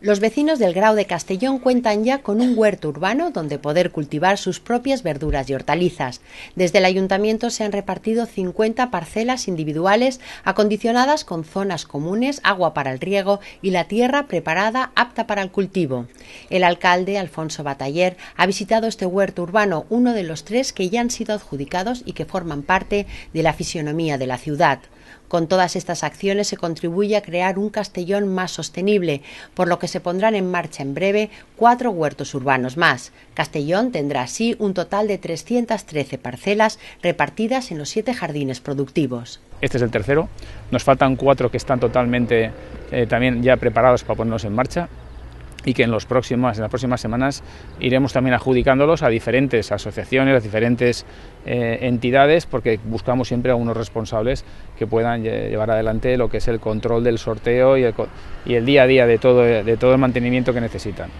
Los vecinos del Grau de Castellón cuentan ya con un huerto urbano donde poder cultivar sus propias verduras y hortalizas. Desde el ayuntamiento se han repartido 50 parcelas individuales acondicionadas con zonas comunes, agua para el riego y la tierra preparada apta para el cultivo. El alcalde, Alfonso Bataller, ha visitado este huerto urbano, uno de los tres que ya han sido adjudicados y que forman parte de la fisionomía de la ciudad. Con todas estas acciones se contribuye a crear un Castellón más sostenible, por lo que se pondrán en marcha en breve cuatro huertos urbanos más. Castellón tendrá así un total de 313 parcelas repartidas en los siete jardines productivos. Este es el tercero. Nos faltan cuatro que están totalmente eh, también ya preparados para ponernos en marcha y que en, en las próximas semanas iremos también adjudicándolos a diferentes asociaciones, a diferentes eh, entidades, porque buscamos siempre a unos responsables que puedan llevar adelante lo que es el control del sorteo y el, día a día de todo el mantenimiento que necesitan.